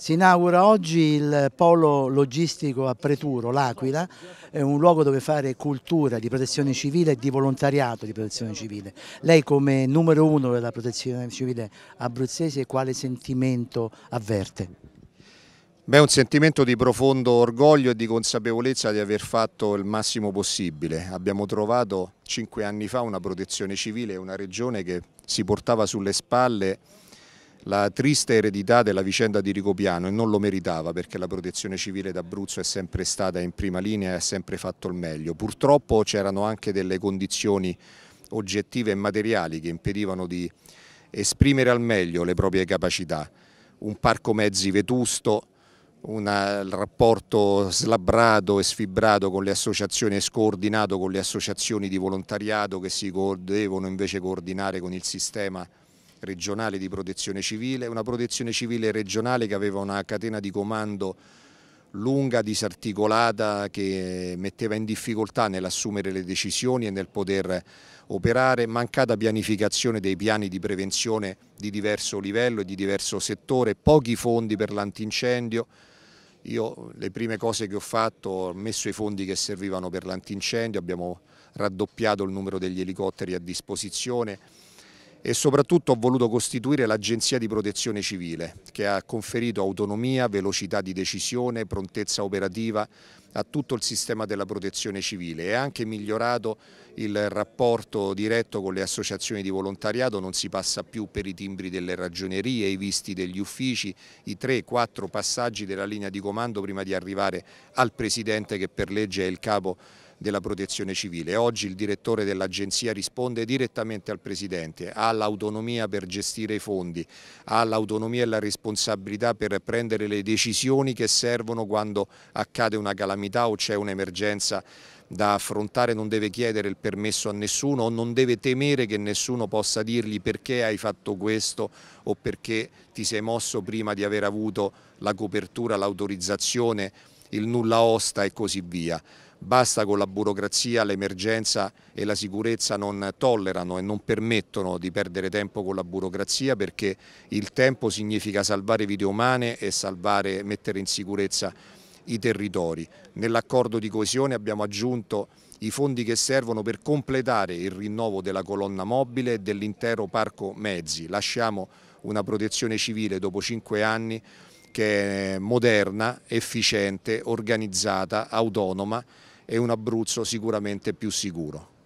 Si inaugura oggi il polo logistico a Preturo, l'Aquila, è un luogo dove fare cultura di protezione civile e di volontariato di protezione civile. Lei come numero uno della protezione civile abruzzese quale sentimento avverte? Beh, un sentimento di profondo orgoglio e di consapevolezza di aver fatto il massimo possibile. Abbiamo trovato cinque anni fa una protezione civile, una regione che si portava sulle spalle la triste eredità della vicenda di Rigopiano e non lo meritava perché la protezione civile d'Abruzzo è sempre stata in prima linea e ha sempre fatto il meglio. Purtroppo c'erano anche delle condizioni oggettive e materiali che impedivano di esprimere al meglio le proprie capacità. Un parco mezzi vetusto, un rapporto slabrato e sfibrato con le associazioni e scoordinato con le associazioni di volontariato che si devono invece coordinare con il sistema regionale di protezione civile, una protezione civile regionale che aveva una catena di comando lunga, disarticolata, che metteva in difficoltà nell'assumere le decisioni e nel poter operare, mancata pianificazione dei piani di prevenzione di diverso livello e di diverso settore, pochi fondi per l'antincendio. Io le prime cose che ho fatto, ho messo i fondi che servivano per l'antincendio, abbiamo raddoppiato il numero degli elicotteri a disposizione, e soprattutto ho voluto costituire l'Agenzia di Protezione Civile che ha conferito autonomia, velocità di decisione, prontezza operativa a tutto il sistema della protezione civile e ha anche migliorato il rapporto diretto con le associazioni di volontariato, non si passa più per i timbri delle ragionerie, i visti degli uffici, i 3-4 passaggi della linea di comando prima di arrivare al Presidente che per legge è il capo della protezione civile. Oggi il direttore dell'agenzia risponde direttamente al Presidente, ha l'autonomia per gestire i fondi, ha l'autonomia e la responsabilità per prendere le decisioni che servono quando accade una calamità o c'è un'emergenza da affrontare, non deve chiedere il permesso a nessuno o non deve temere che nessuno possa dirgli perché hai fatto questo o perché ti sei mosso prima di aver avuto la copertura, l'autorizzazione, il nulla osta e così via basta con la burocrazia, l'emergenza e la sicurezza non tollerano e non permettono di perdere tempo con la burocrazia perché il tempo significa salvare vite umane e salvare, mettere in sicurezza i territori. Nell'accordo di coesione abbiamo aggiunto i fondi che servono per completare il rinnovo della colonna mobile e dell'intero parco mezzi. Lasciamo una protezione civile dopo cinque anni che è moderna, efficiente, organizzata, autonoma e un Abruzzo sicuramente più sicuro.